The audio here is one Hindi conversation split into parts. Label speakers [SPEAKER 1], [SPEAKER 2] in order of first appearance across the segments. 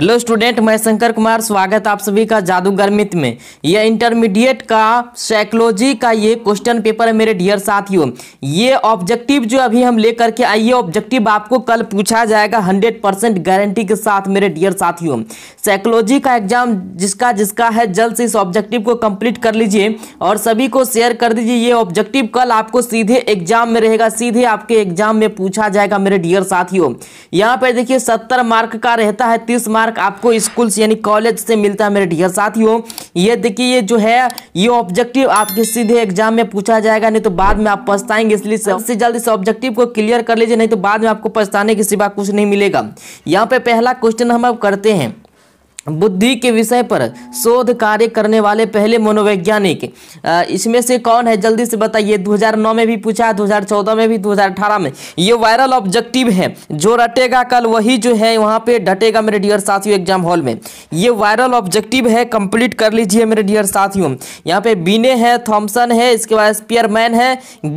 [SPEAKER 1] हेलो स्टूडेंट मैं शंकर कुमार स्वागत आप सभी का जादूगर मित्र में यह इंटरमीडिएट का साइकोलॉजी का ये क्वेश्चन पेपर है मेरे डियर साथियों ये ऑब्जेक्टिव जो अभी हम लेकर के आइए ऑब्जेक्टिव आपको कल पूछा जाएगा 100 परसेंट गारंटी के साथ मेरे डियर साथियों साइकोलॉजी का एग्जाम जिसका जिसका है जल्द से इस ऑब्जेक्टिव को कम्प्लीट कर लीजिए और सभी को शेयर कर दीजिए ये ऑब्जेक्टिव कल आपको सीधे एग्जाम में रहेगा सीधे आपके एग्जाम में पूछा जाएगा मेरे डियर साथियों यहाँ पर देखिए सत्तर मार्क का रहता है तीस मार्क मार्क आपको स्कूल यानी कॉलेज से मिलता है मेरे डियर साथियों ये देखिए ये जो है ये ऑब्जेक्टिव आपके सीधे एग्जाम में पूछा जाएगा नहीं तो बाद में आप पछताएंगे इसलिए सबसे जल्द इस ऑब्जेक्टिव को क्लियर कर लीजिए नहीं तो बाद में आपको पछताने के सिवा कुछ नहीं मिलेगा यहाँ पे पहला क्वेश्चन हम अब करते हैं बुद्धि के विषय पर शोध कार्य करने वाले पहले मनोवैज्ञानिक इसमें से कौन है जल्दी से बताइए 2009 में भी पूछा 2014 में भी 2018 में ये वायरल ऑब्जेक्टिव है जो रटेगा कल वही जो है वहाँ पे डटेगा मेरे डियर साथियों एग्जाम हॉल में ये वायरल ऑब्जेक्टिव है कंप्लीट कर लीजिए मेरे डियर साथियों यहाँ पे बीने है थॉम्सन है इसके बाद स्पियरमैन है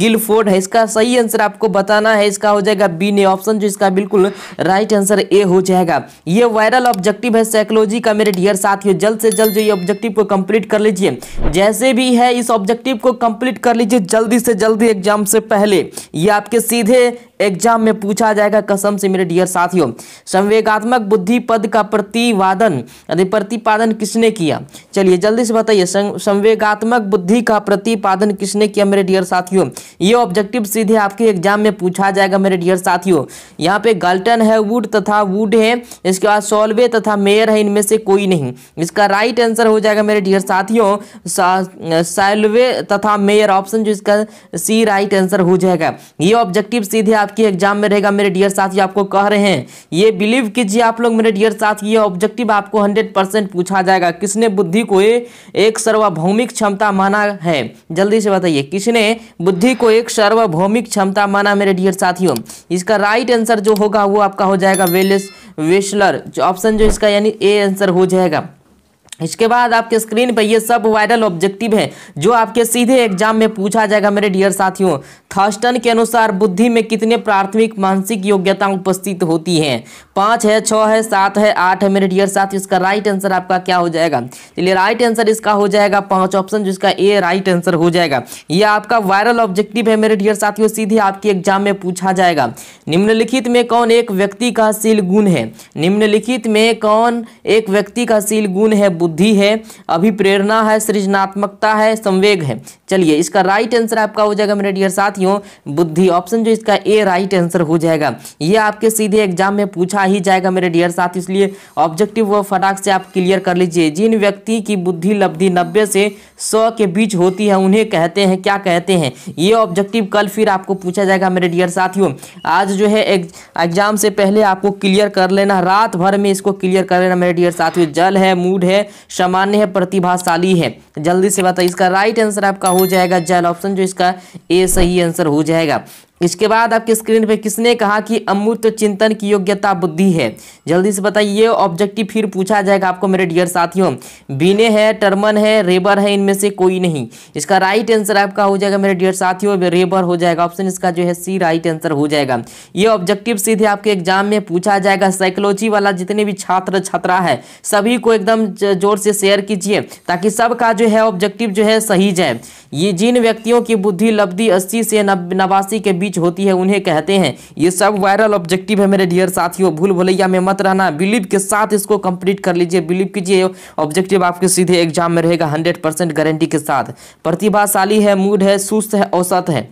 [SPEAKER 1] गिलफोर्ड है इसका सही आंसर आपको बताना है इसका हो जाएगा बीने ऑप्शन जो इसका बिल्कुल राइट आंसर ए हो जाएगा ये वायरल ऑब्जेक्टिव है साइकोलॉजी जी का मेरे डियर साथियों जल्द से जल्द जो ये ऑब्जेक्टिव को कंप्लीट कर लीजिए जैसे भी है इस ऑब्जेक्टिव को कंप्लीट कर लीजिए जल्दी से जल्दी एग्जाम से पहले ये आपके सीधे एग्जाम में पूछा जाएगा कसम से मेरे डियर साथियों संवेगात्मक बुद्धि पद का प्रतिवादन यानी प्रतिपादन किसने किया चलिए जल्दी से बताइए संवेगात्मक बुद्धि का प्रतिपादन किसने किया मेरे डियर साथियों ये ऑब्जेक्टिव सीधे आपके एग्जाम में पूछा जाएगा मेरे डियर साथियों यहाँ पे गल्टन है वुड तथा वुड है इसके बाद सोलवे तथा मेयर है इनमें से कोई नहीं इसका राइट आंसर हो जाएगा मेरे डियर साथियों सैलवे तथा मेयर ऑप्शन जो इसका सी राइट आंसर हो जाएगा ये ऑब्जेक्टिव सीधे आपके एग्जाम में रहेगा मेरे डियर साथी आपको कह रहे हैं ये बिलीव कीजिए आप लोग मेरे डियर साथी ये ऑब्जेक्टिव आपको हंड्रेड पूछा जाएगा किसने बुद्धि को एक सर्वभौमिक क्षमता माना है जल्दी से बताइए किसने बुद्धि को एक सर्वभौमिक क्षमता माना मेरे डियर साथियों इसका राइट आंसर जो होगा वो आपका हो जाएगा वेलेस वेस्लर जो ऑप्शन जो इसका यानी ए आंसर हो जाएगा इसके बाद आपके स्क्रीन पर ये सब वायरल ऑब्जेक्टिव है जो आपके सीधे एग्जाम में पूछा जाएगा मेरे डियर साथियों थर्स्टन के अनुसार बुद्धि में कितने प्राथमिक मानसिक योग्यता उपस्थित होती हैं पाँच है छः है सात है आठ है मेरे डियर साथियों इसका राइट आंसर आपका क्या हो जाएगा चलिए राइट आंसर इसका हो जाएगा पाँच ऑप्शन जिसका ए राइट आंसर हो जाएगा ये आपका वायरल ऑब्जेक्टिव है मेरे डियर साथियों सीधे आपके एग्जाम में पूछा जाएगा निम्नलिखित में कौन एक व्यक्ति का सील गुण है निम्नलिखित में कौन एक व्यक्ति का सील गुण है बुद्धि है अभिप्रेरणा है सृजनात्मकता है संवेग है चलिए इसका राइट आंसर आपका हो जाएगा मेरे डियर साथियों बुद्धि ऑप्शन जो इसका ए राइट आंसर हो जाएगा ये आपके सीधे एग्जाम में पूछा ही जाएगा मेरे डियर साथ इसलिए ऑब्जेक्टिव व फटाक से आप क्लियर कर लीजिए जिन व्यक्ति की बुद्धि लब्धि नब्बे से सौ के बीच होती है उन्हें कहते हैं क्या कहते हैं ये ऑब्जेक्टिव कल फिर आपको पूछा जाएगा मेरे डियर साथियों आज जो है एग्जाम से पहले आपको क्लियर कर लेना रात भर में इसको क्लियर कर लेना मेरे डियर साथियों जल है मूड है सामान्य है प्रतिभाशाली है जल्दी से बताइए इसका राइट आंसर आपका हो जाएगा जल ऑप्शन जो इसका ए सही आंसर हो जाएगा इसके बाद आपके स्क्रीन पे किसने कहा कि अमूर्त चिंतन की योग्यता बुद्धि है जल्दी से बताइए ये ऑब्जेक्टिव फिर पूछा जाएगा आपको मेरे डियर साथियों बीने है टर्मन है रेबर है इनमें से कोई नहीं इसका राइट आंसर आपका हो जाएगा मेरे डियर साथियों रेबर हो जाएगा ऑप्शन इसका जो है सी राइट आंसर हो जाएगा ये ऑब्जेक्टिव सीधे आपके एग्जाम में पूछा जाएगा साइकोलॉजी वाला जितने भी छात्र छात्रा है सभी को एकदम जोर से शेयर कीजिए ताकि सबका जो है ऑब्जेक्टिव जो है सही जाए ये जिन व्यक्तियों की बुद्धि लब्धि अस्सी से नवासी के बीच होती है उन्हें कहते हैं ये सब वायरल ऑब्जेक्टिव है मेरे डियर साथियों भूल भुलैया में मत रहना बिलीव के साथ इसको कंप्लीट कर लीजिए बिलीव कीजिए ऑब्जेक्टिव आपके सीधे एग्जाम में रहेगा हंड्रेड परसेंट गारंटी के साथ प्रतिभाशाली है मूड है सुस्त है औसत है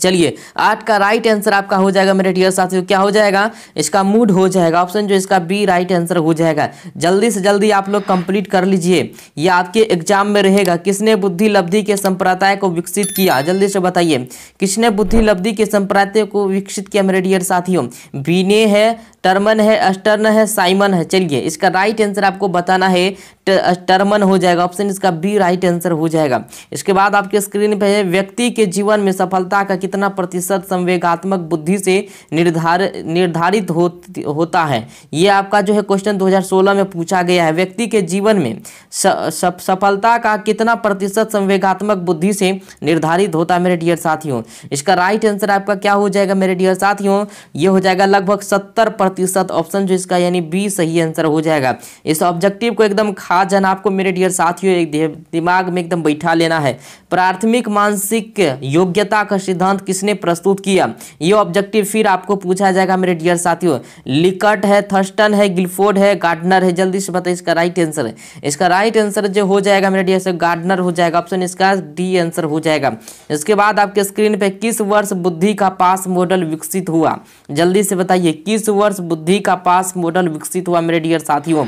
[SPEAKER 1] चलिए आठ का राइट आंसर आपका हो जाएगा मेरे डियर साथियों क्या हो जाएगा इसका मूड हो जाएगा ऑप्शन जो इसका बी राइट आंसर हो जाएगा जल्दी से जल्दी आप लोग कंप्लीट कर लीजिए ये आपके एग्जाम में रहेगा किसने बुद्धि लब्धि के संप्रदाय को विकसित किया जल्दी से बताइए किसने बुद्धि लब्धि के संप्रदाय को विकसित किया मेरे डियर साथियों बीने है टर्मन है अस्टर्न है साइमन है चलिए इसका राइट आंसर आपको बताना है टर्मन हो जाएगा ऑप्शन इसका बी राइट आंसर हो जाएगा इसके बाद आपके स्क्रीन पे है व्यक्ति के जीवन में सफलता का कितना प्रतिशत संवेगात्मक बुद्धि से निर्धार निर्धारित हो, होता है ये आपका जो है क्वेश्चन 2016 में पूछा गया है व्यक्ति के जीवन में स, स, सफलता का कितना प्रतिशत संवेगात्मक बुद्धि से निर्धारित होता है मेरे डियर साथियों इसका राइट आंसर आपका क्या हो जाएगा मेरे डियर साथियों ये हो जाएगा लगभग सत्तर प्रतिशत ऑप्शन जो इसका यानी बी सही आंसर हो जाएगा इस ऑब्जेक्टिव को एकदम खास जाना आपको मेरे डियर साथियों एक दिमाग में एकदम बैठा लेना है प्राथमिक मानसिक योग्यता का सिद्धांत किसने प्रस्तुत किया ये ऑब्जेक्टिव फिर आपको पूछा जाएगा मेरे डियर साथियों लिकट है थर्स्टन है गिलफोर्ड है गार्डनर है जल्दी से बताइए इसका राइट आंसर इसका राइट आंसर जो हो जाएगा मेरे डियर से गार्डनर हो जाएगा ऑप्शन इसका डी आंसर हो जाएगा इसके बाद आपके स्क्रीन पर किस वर्ष बुद्धि का पास मॉडल विकसित हुआ जल्दी से बताइए किस वर्ष बुद्धि का पास मॉडर्न विकसित हुआ मेरे डियर साथियों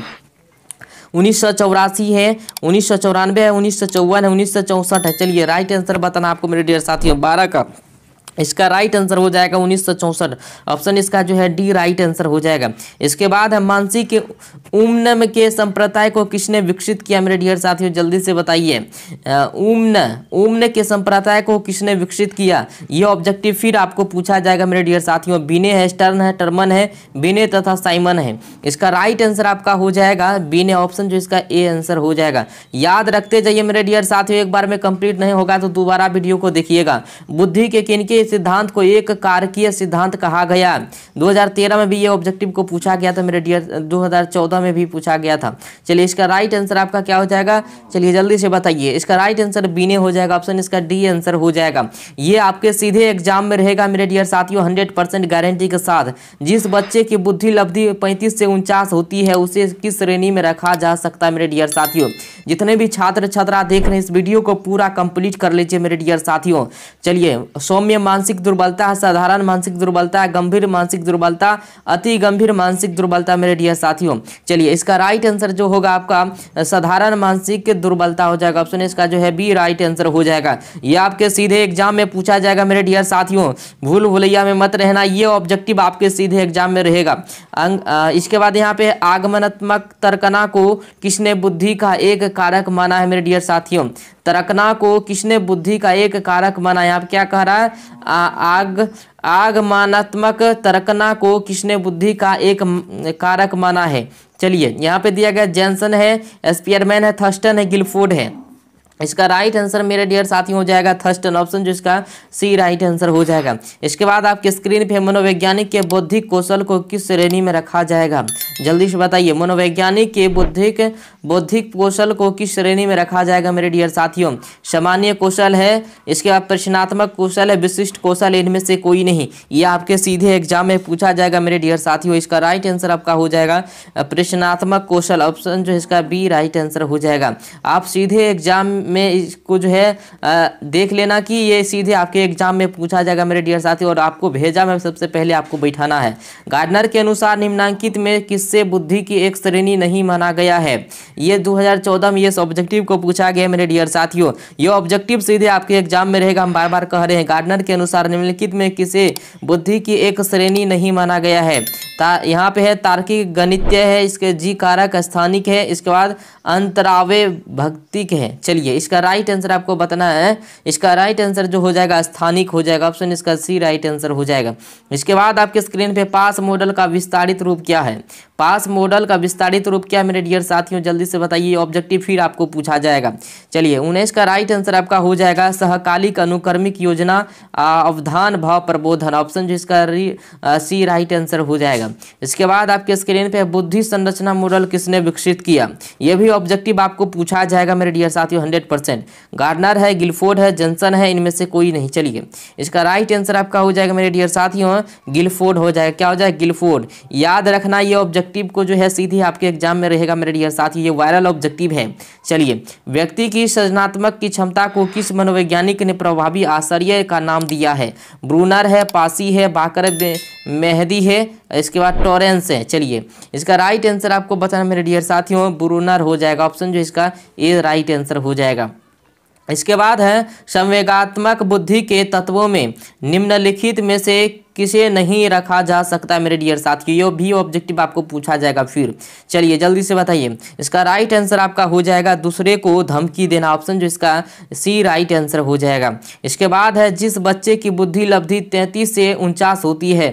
[SPEAKER 1] उन्नीस सौ चौरासी है उन्नीस सौ चौरानवे है उन्नीस सौ चौवन है उन्नीस सौ चौसठ है चलिए राइट आंसर बताना आपको मेरे डियर साथियों बारह का इसका राइट आंसर हो जाएगा उन्नीस ऑप्शन इसका जो है डी राइट आंसर हो जाएगा इसके बाद है मानसी के उम्न के संप्रदाय को किसने विकसित किया मेरे डियर साथियों जल्दी से बताइए उम्न उम्न के संप्रदाय को किसने विकसित किया ये ऑब्जेक्टिव फिर आपको पूछा जाएगा मेरे डियर साथियों बिने है स्टर्न है टर्मन है बिने तथा साइमन है इसका राइट आंसर आपका हो जाएगा बिने ऑप्शन जो इसका ए आंसर हो जाएगा याद रखते जाइए मेरे डियर साथियों एक बार में कंप्लीट नहीं होगा तो दोबारा वीडियो को देखिएगा बुद्धि के किनके सिद्धांत को एक कारकीय सिद्धांत कहा गया 2013 में भी ये ऑब्जेक्टिव को पूछा गया था मेरे डियर 2014 में भी पूछा गया था चलिए इसका राइट आंसर आपका क्या हो जाएगा चलिए जल्दी से बताइए इसका राइट आंसर बी ने हो जाएगा ऑप्शन इसका डी आंसर हो जाएगा ये आपके सीधे एग्जाम में रहेगा मेरे डियर साथियों हंड्रेड गारंटी के साथ जिस बच्चे की बुद्धि लब्धि पैंतीस से उनचास होती है उसे किस श्रेणी में रखा जा सकता है मेरे डियर साथियों जितने भी छात्र छात्रा देख रहे हैं इस वीडियो को पूरा कंप्लीट कर लीजिए मेरे डियर साथियों चलिए सौम्य मान मानसिक दुर्बलता साधारण मानसिक दुर्बलता गंभीर मानसिक दुर्बलता अति गंभीर मानसिक दुर्बलता मेरे डियर साथियों चलिए इसका राइट आंसर जो होगा आपका साधारण मानसिक दुर्बलता हो जाएगा ऑप्शन इसका जो है बी राइट आंसर हो जाएगा यह आपके सीधे एग्जाम में पूछा जाएगा मेरे डियर साथियों भूल भुलैया में मत रहना ये ऑब्जेक्टिव आपके सीधे एग्जाम में रहेगा इसके बाद यहाँ पे आगमनात्मक तर्कना को किसने बुद्धि का एक कारक माना है मेरे डियर साथियों तरकना को किसने बुद्धि का एक कारक माना यहाँ क्या कह रहा है आग आगमानात्मक तरकना को किसने बुद्धि का एक कारक माना है चलिए यहाँ पे दिया गया जैनसन है स्पियरमैन है थर्स्टन है गिलफोर्ड है इसका राइट आंसर मेरे डियर साथियों हो जाएगा थर्स्ट ऑप्शन जो इसका सी राइट आंसर हो जाएगा इसके बाद आपके स्क्रीन पे मनोवैज्ञानिक के बौद्धिक कौशल को किस श्रेणी में रखा जाएगा जल्दी से बताइए मनोवैज्ञानिक के बौद्धिक बौद्धिक कौशल को किस श्रेणी में रखा जाएगा मेरे डियर साथियों सामान्य कौशल है इसके बाद प्रश्नात्मक कौशल है विशिष्ट कौशल इनमें से कोई नहीं ये आपके सीधे एग्जाम में पूछा जाएगा मेरे डियर साथियों इसका राइट आंसर आपका हो जाएगा प्रश्नात्मक कौशल ऑप्शन जो इसका बी राइट आंसर हो जाएगा आप सीधे एग्जाम में इसको जो है देख लेना कि ये सीधे आपके एग्जाम में पूछा जाएगा मेरे डियर साथी और आपको भेजा मैं सबसे पहले आपको बैठाना है गार्डनर के अनुसार निम्नांकित में किससे बुद्धि की एक श्रेणी नहीं माना गया है ये 2014 में इस ऑब्जेक्टिव को पूछा गया मेरे डियर साथियों ये ऑब्जेक्टिव सीधे आपके एग्जाम में रहेगा हम बार बार कह रहे हैं गार्डनर के अनुसार निम्नलिखित में किसे बुद्धि की एक श्रेणी नहीं माना गया है यहाँ पे है तार्किक गणित्य है इसके जी कारक स्थानिक है इसके बाद अंतरावे भक्तिक है चलिए इसका राइट आंसर आपको बताना है इसका राइट आंसर जो हो जाएगा स्थानिक हो जाएगा ऑप्शन इसका सी राइट आंसर हो जाएगा इसके बाद आपके स्क्रीन पे पास मॉडल का विस्तारित रूप क्या है पास मॉडल का विस्तारित रूप क्या है मेरे डियर साथियों जल्दी से बताइए ऑब्जेक्टिव फिर आपको पूछा जाएगा चलिए उन्नीस का राइट आंसर आपका हो जाएगा सहकालिक अनुक्रमिक योजना अवधान भाव प्रबोधन ऑप्शन जिसका सी राइट आंसर हो जाएगा इसके बाद आपके स्क्रीन पे बुद्धि संरचना मॉडल किसने विकसित किया यह भी ऑब्जेक्टिव आपको पूछा जाएगा मेरे डियर साथियों हंड्रेड हंड्रेड परसेंट गार्डनर है गिलफोर्ड है जनसन है इनमें से कोई नहीं चलिए इसका राइट आंसर आपका हो जाएगा मेरे डियर साथियों गिलफोर्ड हो जाएगा क्या हो जाएगा गिलफोर्ड याद रखना ये ऑब्जेक्टिव को जो है सीधे आपके एग्जाम में रहेगा मेरे डियर साथी ये वायरल ऑब्जेक्टिव है चलिए व्यक्ति की सृजनात्मक की क्षमता को किस मनोवैज्ञानिक ने प्रभावी आश्चर्य का नाम दिया है ब्रूनर है पासी है बाकर मेहदी है इसके बाद टोरेंस है चलिए इसका राइट आंसर आपको बताना मेरे डियर साथियों ब्रूनर हो जाएगा ऑप्शन जो इसका ए राइट आंसर हो जाएगा इसके बाद है संवेगात्मक बुद्धि के तत्वों में निम्नलिखित में से किसे नहीं रखा जा सकता मेरे डियर साथियों ये भी ऑब्जेक्टिव आपको पूछा जाएगा फिर चलिए जल्दी से बताइए इसका राइट आंसर आपका हो जाएगा दूसरे को धमकी देना ऑप्शन जो इसका सी राइट आंसर हो जाएगा इसके बाद है जिस बच्चे की बुद्धि लब्धि तैंतीस से उनचास होती है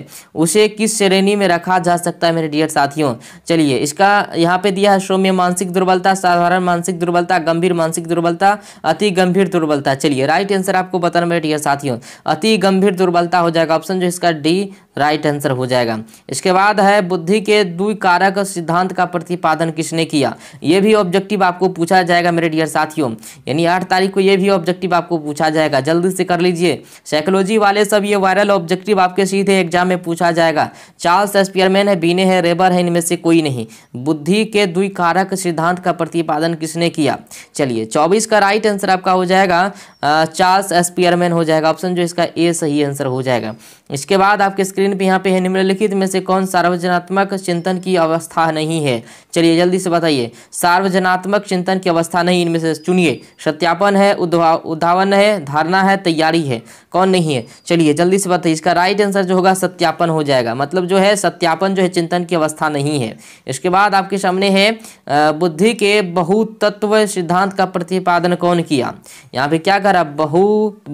[SPEAKER 1] उसे किस श्रेणी में रखा जा सकता है मेरे डियर साथियों चलिए इसका यहाँ पे दिया है सौम्य मानसिक दुर्बलता साधारण मानसिक दुर्बलता गंभीर मानसिक दुर्बलता अति गंभीर दुर्बलता चलिए राइट आंसर आपको बताना मेरे डियर साथियों अति गंभीर दुर्बलता हो जाएगा ऑप्शन जो इसका डी राइट आंसर हो जाएगा इसके बाद है बुद्धि के दुई कारक सिद्धांत का प्रतिपादन किसने किया ये भी ऑब्जेक्टिव आपको पूछा जाएगा मेरे डियर साथियों यानी आठ तारीख को ये भी ऑब्जेक्टिव आपको पूछा जाएगा जल्दी से कर लीजिए साइकोलॉजी वाले सब ये वायरल ऑब्जेक्टिव आपके सीधे एग्जाम में पूछा जाएगा चार्ल्स एस्पियरमैन है बीने है रेबर है इनमें से कोई नहीं बुद्धि के दुई कारक सिद्धांत का प्रतिपादन किसने किया चलिए चौबीस का राइट आंसर आपका हो जाएगा चार्ल्स एस्पियरमैन हो जाएगा ऑप्शन जो इसका ए सही आंसर हो जाएगा इसके बाद आपके स्क्रीन स्क्रीन पे यहाँ पे है निम्नलिखित में से कौन सार्वजनात्मक चिंतन की अवस्था नहीं है चलिए जल्दी से बताइए सार्वजनात्मक चिंतन की अवस्था नहीं इनमें से चुनिए सत्यापन है उद्धावन है धारणा है तैयारी है कौन नहीं है चलिए जल्दी से बताइए इसका राइट आंसर जो होगा सत्यापन हो जाएगा मतलब जो है सत्यापन जो है चिंतन की अवस्था नहीं है इसके बाद आपके सामने है बुद्धि के बहुतत्व सिद्धांत का प्रतिपादन कौन किया यहाँ पे क्या कह रहा बहु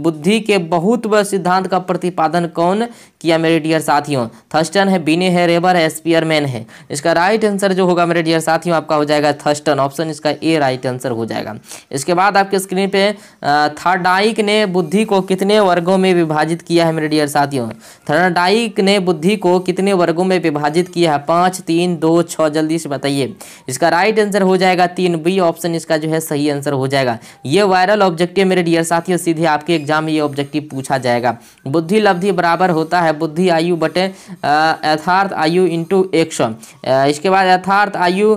[SPEAKER 1] बुद्धि के बहुत सिद्धांत का प्रतिपादन कौन किया मेरे डियर साथियों थर्स्टन है बीने है रेबर है स्पियरमैन है इसका राइट आंसर जो होगा मेरे डियर साथियों आपका हो जाएगा थर्स्टन ऑप्शन इसका ए राइट आंसर हो जाएगा इसके बाद आपके स्क्रीन पे थर्डाइक ने बुद्धि को कितने वर्गों में विभाजित किया है मेरे डियर साथियों थर्डाइक ने बुद्धि को कितने वर्गों में विभाजित किया है पाँच तीन दो छः जल्दी से बताइए इसका राइट आंसर हो जाएगा तीन बी ऑप्शन इसका जो है सही आंसर हो जाएगा ये वायरल ऑब्जेक्टिव मेरे डियर साथियों सीधे आपके एग्जाम में ये ऑब्जेक्टिव पूछा जाएगा बुद्धि लब्धि बराबर होता है है बुद्धि आयु बटे यथार्थ आयु इंटू एक सौ इसके बाद यथार्थ आयु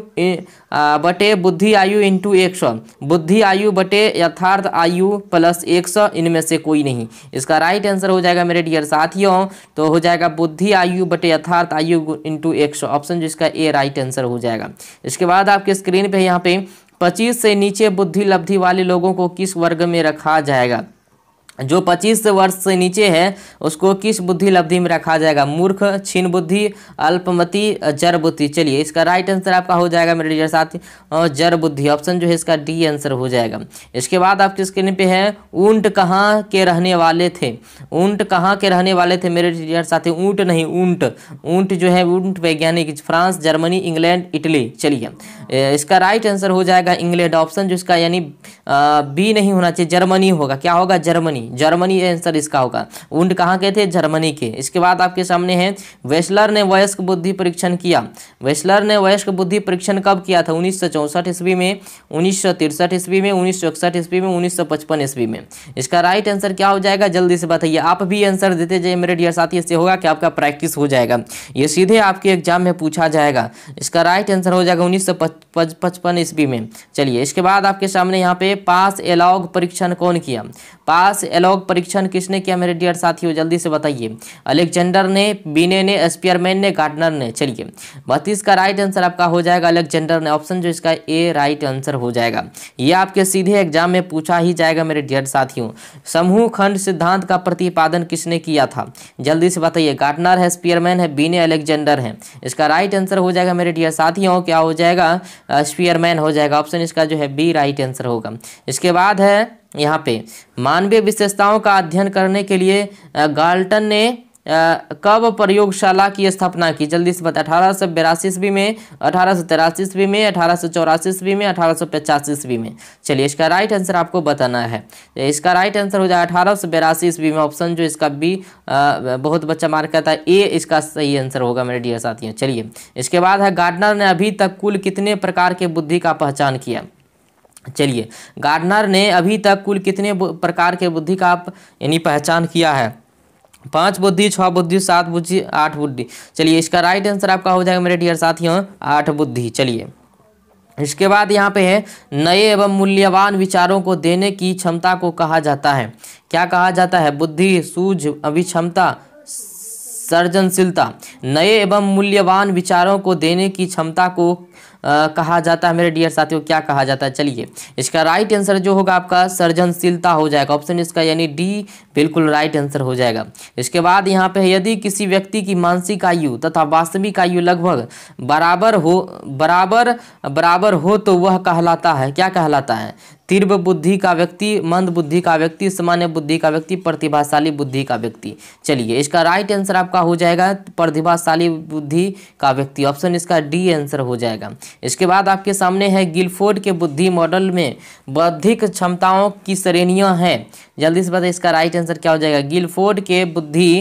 [SPEAKER 1] बटे बुद्धि आयु इंटू एक सौ बुद्धि आयु बटे यथार्थ आयु प्लस एक सौ इनमें से कोई नहीं इसका राइट आंसर हो जाएगा मेरे डियर साथियों तो हो जाएगा बुद्धि आयु बटे यथार्थ आयु इंटू एक सौ ऑप्शन जो इसका ए राइट आंसर हो जाएगा इसके बाद आपके स्क्रीन पर यहाँ पे पच्चीस से नीचे बुद्धि लब्धि वाले लोगों को किस वर्ग में रखा जाएगा जो 25 वर्ष से नीचे है उसको किस बुद्धि लब्धि में रखा जाएगा मूर्ख छीन बुद्धि अल्पमति जर बुद्धि चलिए इसका राइट आंसर आपका हो जाएगा मेरे डियर साथी जर बुद्धि ऑप्शन जो है इसका डी आंसर हो जाएगा इसके बाद आपकी स्क्रीन पे है ऊंट कहाँ के रहने वाले थे ऊंट कहाँ के रहने वाले थे मेरे डियर साथी ऊंट नहीं ऊंट ऊंट जो है ऊंट वैज्ञानिक फ्रांस जर्मनी इंग्लैंड इटली चलिए इसका राइट आंसर हो जाएगा इंग्लैंड ऑप्शन जो इसका यानी बी नहीं होना चाहिए जर्मनी होगा क्या होगा जर्मनी जर्मनी आंसर इसका होगा उंड कहाँ के थे जर्मनी के इसके बाद आपके सामने है वेस्लर ने वयस्क बुद्धि परीक्षण किया वेस्लर ने वयस्क बुद्धि परीक्षण कब किया था उन्नीस ईस्वी में उन्नीस ईस्वी में उन्नीस ईस्वी में उन्नीस ईस्वी में इसका राइट आंसर क्या हो जाएगा जल्दी से बताइए आप भी आंसर देते जाइए मेरे डियर साथी इससे होगा कि आपका प्रैक्टिस हो जाएगा ये सीधे आपके एग्जाम में पूछा जाएगा इसका राइट आंसर हो जाएगा उन्नीस पचपन ईस्वी में चलिए इसके बाद आपके सामने यहाँ पे पास एलॉग परीक्षण कौन किया पास डायलॉग परीक्षण किसने किया मेरे डियर साथियों जल्दी से बताइए अलेक्जेंडर ने बीने ने स्पियरमैन ने गार्डनर ने चलिए बत्तीस का राइट आंसर आपका हो जाएगा अलेक्जेंडर ने ऑप्शन जो इसका ए राइट आंसर हो जाएगा ये आपके सीधे एग्जाम में पूछा ही जाएगा मेरे डियर साथियों समूह खंड सिद्धांत का प्रतिपादन किसने किया था जल्दी से बताइए गार्डनर है स्पियरमैन है बीने अलेक्जेंडर है इसका राइट आंसर हो जाएगा मेरे डियर साथियों क्या हो जाएगा स्पियरमैन हो जाएगा ऑप्शन इसका जो है बी राइट आंसर होगा इसके बाद है यहाँ पे मानवीय विशेषताओं का अध्ययन करने के लिए गाल्टन ने कब प्रयोगशाला की स्थापना की जल्दी से बता अठारह सौ बिरासी ईस्वी में अठारह सौ तिरासी ईस्वी में अठारह सौ चौरासी ईस्वी में अठारह सौ पचासी ईस्वी में चलिए इसका राइट आंसर आपको बताना है इसका राइट आंसर हो जाए अठारह सौ बिरासी ईस्वी में ऑप्शन जो इसका बी बहुत बच्चा मार्क करता है ए इसका सही आंसर होगा मेरे डियर साथियों चलिए इसके बाद है गार्डनर ने अभी तक कुल कितने प्रकार के बुद्धि का पहचान किया चलिए गार्डनर ने अभी तक कुल कितने प्रकार के बुद्धि का आप यानी पहचान किया है पांच बुद्धि छह बुद्धि सात बुद्धि आठ बुद्धि चलिए इसका राइट आंसर आपका हो जाएगा मेरे डियर साथियों आठ बुद्धि चलिए इसके बाद यहाँ पे है नए एवं मूल्यवान विचारों को देने की क्षमता को कहा जाता है क्या कहा जाता है बुद्धि सूझ अभिक्षमता सर्जनशीलता नए एवं मूल्यवान विचारों को देने की क्षमता को कहा जाता है मेरे डियर साथियों क्या कहा जाता है चलिए इसका राइट आंसर जो होगा आपका सर्जनशीलता हो जाएगा ऑप्शन इसका यानी डी बिल्कुल राइट आंसर हो जाएगा इसके बाद यहाँ पे यदि किसी व्यक्ति की मानसिक आयु तथा वास्तविक आयु लगभग बराबर हो बराबर बराबर हो तो वह कहलाता है क्या कहलाता है तीव्र बुद्धि का व्यक्ति मंद बुद्धि का व्यक्ति सामान्य बुद्धि का व्यक्ति प्रतिभाशाली बुद्धि का व्यक्ति चलिए इसका राइट आंसर आपका हो जाएगा प्रतिभाशाली बुद्धि का व्यक्ति ऑप्शन इसका डी आंसर हो जाएगा इसके बाद आपके सामने है गिलफोर्ड के बुद्धि मॉडल में बौद्धिक क्षमताओं की श्रेणियाँ हैं जल्दी से बताइए इसका राइट आंसर क्या हो जाएगा गिलफोर्ड के बुद्धि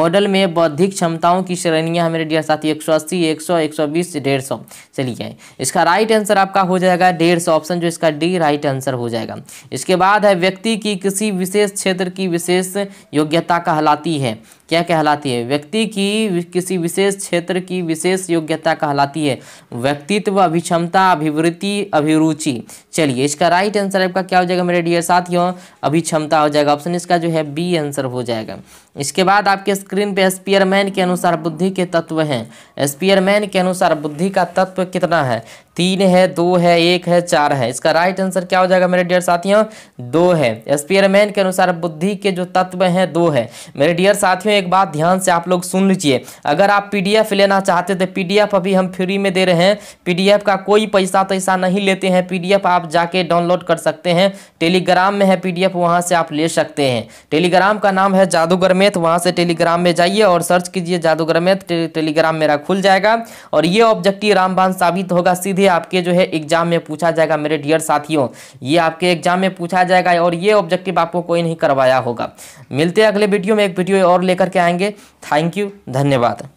[SPEAKER 1] मॉडल में बौद्धिक क्षमताओं की श्रेणियां हमारे डियर साथी एक सौ अस्सी एक सौ एक सौ बीस डेढ़ सौ चलिए इसका राइट आंसर आपका हो जाएगा डेढ़ सौ ऑप्शन जो इसका डी राइट आंसर हो जाएगा इसके बाद है व्यक्ति की किसी विशेष क्षेत्र की विशेष योग्यता कहलाती है क्या कहलाती है व्यक्ति की किसी विशेष क्षेत्र की विशेष योग्यता कहलाती है व्यक्तित्व अभिक्षमता अभिवृत्ति अभिरुचि चलिए इसका राइट आंसर आपका क्या हो जाएगा मेरे डियर साथियों अभिक्षमता हो जाएगा ऑप्शन इसका जो है बी आंसर हो जाएगा इसके बाद आपके स्क्रीन पे स्पीयरमैन के अनुसार बुद्धि के तत्व हैं स्पीयरमैन के अनुसार बुद्धि का तत्व कितना है तीन है दो है एक है चार है इसका राइट आंसर क्या हो जाएगा मेरे डियर साथियों दो है स्पीयरमैन के अनुसार बुद्धि के जो तत्व हैं दो है मेरे डियर साथियों एक बात ध्यान से आप लोग सुन लीजिए अगर आप पी लेना चाहते तो पी अभी हम फ्री में दे रहे हैं पी का कोई पैसा तैसा नहीं लेते हैं पी आप जाके डाउनलोड कर सकते हैं टेलीग्राम में है पी वहां से आप ले सकते हैं टेलीग्राम का नाम है जादूगर मेथ वहां से टेलीग्राम में जाइए और सर्च कीजिए जादूगर मेथ टेलीग्राम मेरा खुल जाएगा और ये ऑब्जेक्टिव रामबान साबित होगा सीधे आपके जो है एग्जाम में पूछा जाएगा मेरे डियर साथियों ये आपके एग्जाम में पूछा जाएगा और ये ऑब्जेक्टिव आपको कोई नहीं करवाया होगा मिलते हैं अगले वीडियो में एक वीडियो और लेकर के आएंगे थैंक यू धन्यवाद